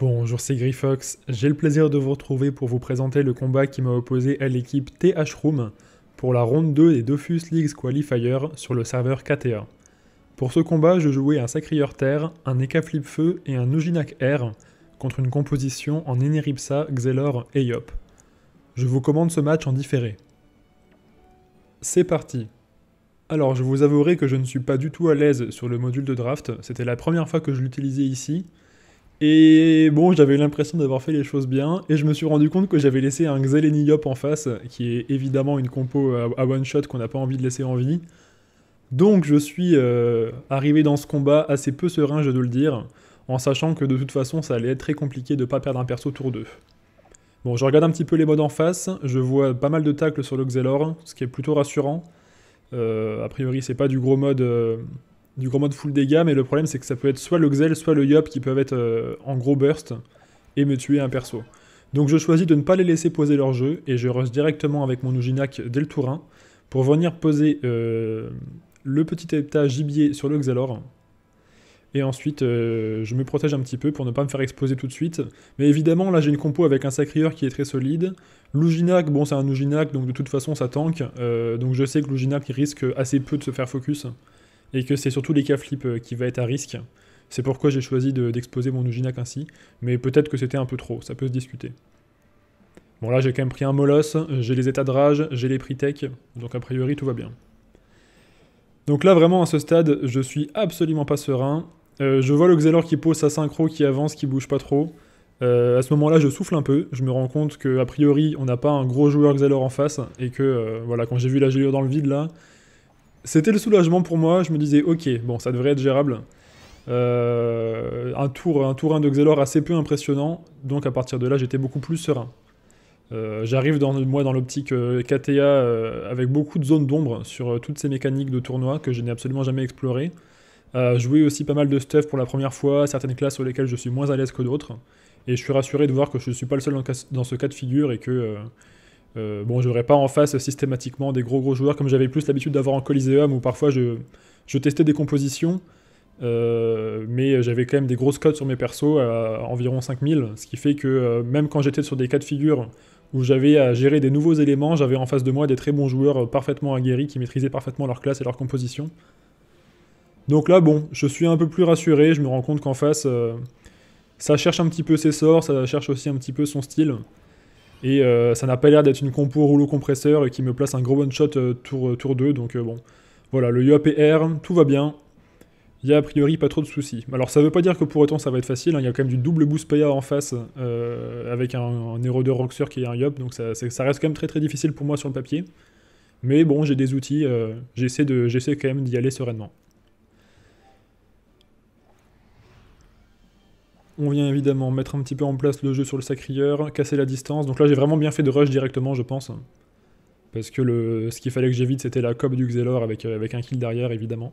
Bonjour, c'est Grifox. J'ai le plaisir de vous retrouver pour vous présenter le combat qui m'a opposé à l'équipe TH Room pour la ronde 2 des Dofus Leagues Qualifier sur le serveur KTA. Pour ce combat, je jouais un Sacrieur Terre, un Eka Feu et un Oginac Air contre une composition en Eneripsa, Xelor et Yop. Je vous commande ce match en différé. C'est parti Alors je vous avouerai que je ne suis pas du tout à l'aise sur le module de draft, c'était la première fois que je l'utilisais ici, et bon, j'avais l'impression d'avoir fait les choses bien, et je me suis rendu compte que j'avais laissé un Xeleniop en face, qui est évidemment une compo à one shot qu'on n'a pas envie de laisser en vie. Donc je suis euh, arrivé dans ce combat assez peu serein, je dois le dire, en sachant que de toute façon ça allait être très compliqué de ne pas perdre un perso tour 2. Bon, je regarde un petit peu les modes en face, je vois pas mal de tacles sur le Xelor, ce qui est plutôt rassurant. Euh, a priori c'est pas du gros mode... Euh, du gros mode full dégâts, mais le problème c'est que ça peut être soit le Xel, soit le Yop qui peuvent être euh, en gros burst et me tuer un perso. Donc je choisis de ne pas les laisser poser leur jeu et je rush directement avec mon Ujinak dès le tour 1 pour venir poser euh, le petit état gibier sur le Xelor. Et ensuite, euh, je me protège un petit peu pour ne pas me faire exploser tout de suite. Mais évidemment, là j'ai une compo avec un Sacrieur qui est très solide. L'Ujinak, bon c'est un Ujinak, donc de toute façon ça tank. donc je sais que il risque assez peu de se faire focus et que c'est surtout les cas flip euh, qui va être à risque. C'est pourquoi j'ai choisi d'exposer mon Uginac ainsi, mais peut-être que c'était un peu trop, ça peut se discuter. Bon là j'ai quand même pris un Molos, j'ai les états de rage, j'ai les prix tech, donc a priori tout va bien. Donc là vraiment à ce stade, je suis absolument pas serein. Euh, je vois le Xelor qui pose sa synchro, qui avance, qui bouge pas trop. Euh, à ce moment-là, je souffle un peu, je me rends compte que a priori, on n'a pas un gros joueur Xelor en face, et que voilà, quand j'ai vu la Gélio dans le vide là, c'était le soulagement pour moi. Je me disais, ok, bon, ça devrait être gérable. Euh, un tour un tour 1 de Xelor assez peu impressionnant. Donc à partir de là, j'étais beaucoup plus serein. Euh, j'arrive dans, moi dans l'optique euh, KTA avec beaucoup de zones d'ombre sur toutes ces mécaniques de tournoi que je n'ai absolument jamais explorées. Euh, jouer aussi pas mal de stuff pour la première fois, certaines classes sur lesquelles je suis moins à l'aise que d'autres. Et je suis rassuré de voir que je ne suis pas le seul dans, ce cas de figure et que euh, bon, je j'aurais pas en face systématiquement des gros gros joueurs comme j'avais plus l'habitude d'avoir en Coliseum où parfois je, testais des compositions, euh, mais j'avais quand même des grosses codes sur mes persos à environ 5000, ce qui fait que euh, même quand j'étais sur des cas de figure où j'avais à gérer des nouveaux éléments, j'avais en face de moi des très bons joueurs parfaitement aguerris qui maîtrisaient parfaitement leur classe et leur composition. Donc là, bon, je suis un peu plus rassuré, je me rends compte qu'en face, ça cherche un petit peu ses sorts, ça cherche aussi un petit peu son style. Et euh, ça n'a pas l'air d'être une compo rouleau compresseur qui me place un gros one-shot euh, tour, euh, tour 2. Donc bon, voilà, le Yop R, tout va bien. Il n'y a a priori pas trop de soucis. Alors ça veut pas dire que pour autant ça va être facile, hein. il y a quand même du double boost player en face avec un, un de Roxur qui est un Yop, donc ça, reste quand même très très difficile pour moi sur le papier. Mais bon, j'ai des outils, j'essaie quand même d'y aller sereinement. On vient évidemment mettre un petit peu en place le jeu sur le Sacrilleur, casser la distance. Donc là, j'ai vraiment bien fait de rush directement, je pense. Parce que le, ce qu'il fallait que j'évite, c'était la cop du Xelor avec, euh, avec un kill derrière, évidemment.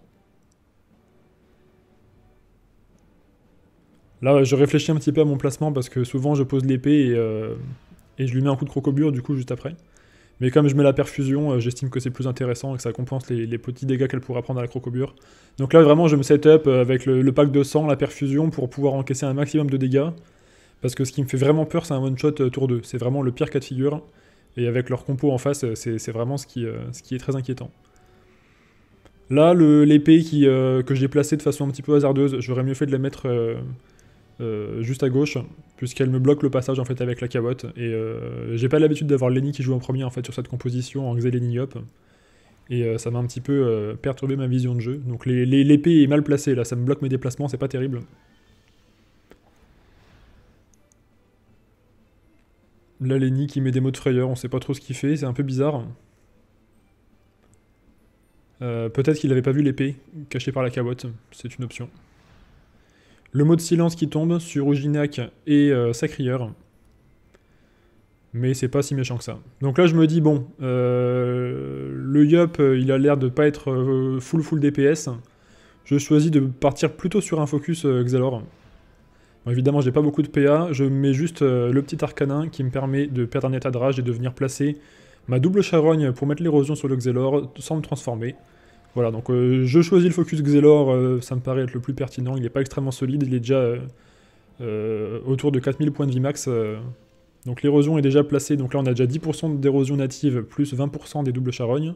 Là, je réfléchis un petit peu à mon placement parce que souvent, je pose l'épée et, euh, et je lui mets un coup de crocobure, du coup, juste après. Mais comme je mets la perfusion, euh, j'estime que c'est plus intéressant et que ça compense les, petits dégâts qu'elle pourra prendre à la crocobure. Donc là, vraiment, je me set up euh, avec le, pack de sang, la perfusion, pour pouvoir encaisser un maximum de dégâts. Parce que ce qui me fait vraiment peur, c'est un one-shot euh, tour 2. C'est vraiment le pire cas de figure. Et avec leur compo en face, c'est vraiment ce qui, ce qui, est très inquiétant. Là, l'épée que j'ai placée de façon un petit peu hasardeuse, j'aurais mieux fait de la mettre... Euh, juste à gauche, puisqu'elle me bloque le passage en fait avec la cabotte. Et euh, j'ai pas l'habitude d'avoir Lenny qui joue en premier en fait sur cette composition en Lenny Et euh, ça m'a un petit peu perturbé ma vision de jeu. Donc l'épée est mal placée là, ça me bloque mes déplacements, c'est pas terrible. Là Lenny qui met des mots de frayeur, on sait pas trop ce qu'il fait, c'est un peu bizarre. Peut-être qu'il avait pas vu l'épée cachée par la cabotte c'est une option. Le mot de silence qui tombe sur Uginak et euh, sa Mais c'est pas si méchant que ça. Donc là, je me dis, bon, euh, le Yup euh, il a l'air de pas être full full DPS. Je choisis de partir plutôt sur un focus Xelor. Bon, évidemment, j'ai pas beaucoup de PA. Je mets juste le petit arcanin qui me permet de perdre un état de rage et de venir placer ma double charogne pour mettre l'érosion sur le Xelor sans me transformer. Voilà, donc euh, je choisis le Focus Xelor, euh, ça me paraît être le plus pertinent, il n'est pas extrêmement solide, il est déjà euh, autour de 4000 points de vie max. donc l'érosion est déjà placée, donc là on a déjà 10% d'érosion native plus 20% des doubles charognes.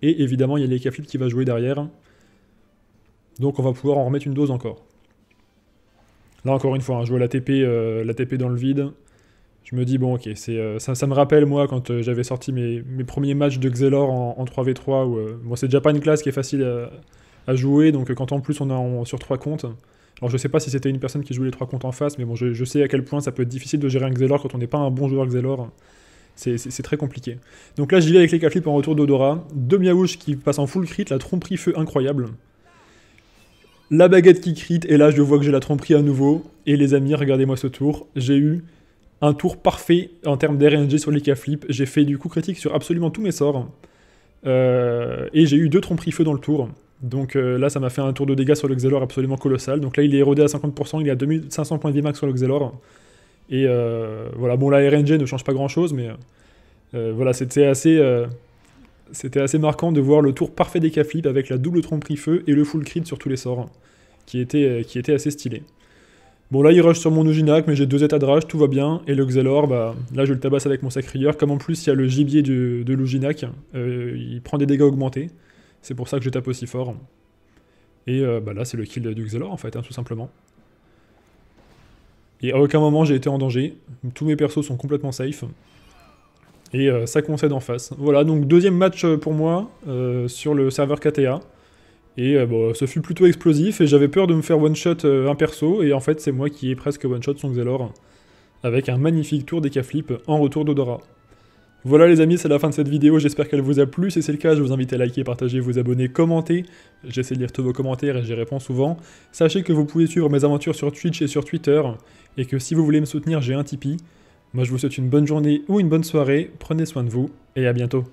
Et évidemment il y a l'Ecaflip qui va jouer derrière. Donc on va pouvoir en remettre une dose encore. Là encore une fois, hein, je jouer la TP, la TP dans le vide, je me dis, bon, ok, c'est, euh, ça, me rappelle, moi, quand euh, j'avais sorti mes, premiers matchs de Xelor en, 3v3, où euh, bon, c'est déjà pas une classe qui est facile à, jouer, donc quand en plus on est sur trois comptes. Alors je sais pas si c'était une personne qui jouait les trois comptes en face, mais bon, je, sais à quel point ça peut être difficile de gérer un Xelor quand on n'est pas un bon joueur Xelor. C'est très compliqué. Donc là, j'y vais avec les Caflip en retour d'Odora. Deux Miaouche qui passent en full crit, la tromperie feu incroyable. La baguette qui crit, et là, je vois que j'ai la tromperie à nouveau. Et les amis, regardez-moi ce tour. J'ai eu un tour parfait en termes d'RNG sur les Flip. J'ai fait du coup critique sur absolument tous mes sorts. Euh, et j'ai eu deux tromperies feu dans le tour. Donc euh, là, ça m'a fait un tour de dégâts sur le Xelor absolument colossal. Donc là, il est érodé à 50%, il a 2500 points de vie max sur le Xelor. Et euh, voilà, bon, la RNG ne change pas grand chose, mais voilà, c'était assez, c'était assez marquant de voir le tour parfait des Flip avec la double tromperie feu et le full crit sur tous les sorts, qui était, qui était assez stylé. Bon, là, il rush sur mon Uginak mais j'ai deux états de rage, tout va bien. Et le Xelor, bah, là, je le tabasse avec mon sacrieur, Comme en plus, il y a le gibier de l'Uginac, euh, il prend des dégâts augmentés. C'est pour ça que je tape aussi fort. Et euh, bah, là, c'est le kill du Xelor, en fait, hein, tout simplement. Et à aucun moment, j'ai été en danger. Tous mes persos sont complètement safe. Et euh, ça concède en face. Voilà, donc deuxième match pour moi sur le serveur KTA. Et euh, bon, bah, ce fut plutôt explosif, et j'avais peur de me faire one-shot euh, un perso, et en fait c'est moi qui ai presque one-shot son Xelor, avec un magnifique tour des flip en retour d'Odora. Voilà les amis, c'est la fin de cette vidéo, j'espère qu'elle vous a plu, si c'est le cas, je vous invite à liker, partager, vous abonner, commenter, j'essaie de lire tous vos commentaires et j'y réponds souvent. Sachez que vous pouvez suivre mes aventures sur Twitch et sur Twitter, et que si vous voulez me soutenir, j'ai un Tipeee. Moi je vous souhaite une bonne journée ou une bonne soirée, prenez soin de vous, et à bientôt.